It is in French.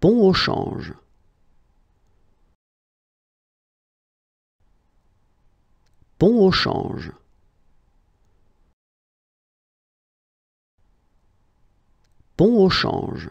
Pont au change. Pont au change. Pont au change.